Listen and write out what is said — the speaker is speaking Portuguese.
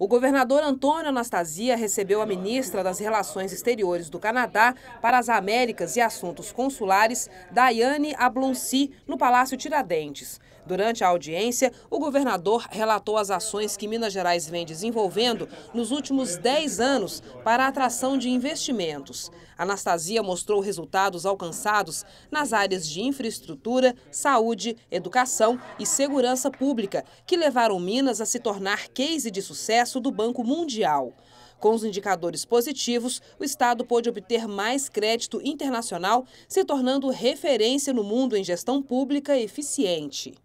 O governador Antônio Anastasia recebeu a ministra das Relações Exteriores do Canadá para as Américas e Assuntos Consulares, Daiane Ablonci, no Palácio Tiradentes. Durante a audiência, o governador relatou as ações que Minas Gerais vem desenvolvendo nos últimos 10 anos para a atração de investimentos. Anastasia mostrou resultados alcançados nas áreas de infraestrutura, saúde, educação e segurança pública, que levaram Minas a se tornar case de sucesso do Banco Mundial. Com os indicadores positivos, o Estado pôde obter mais crédito internacional, se tornando referência no mundo em gestão pública eficiente.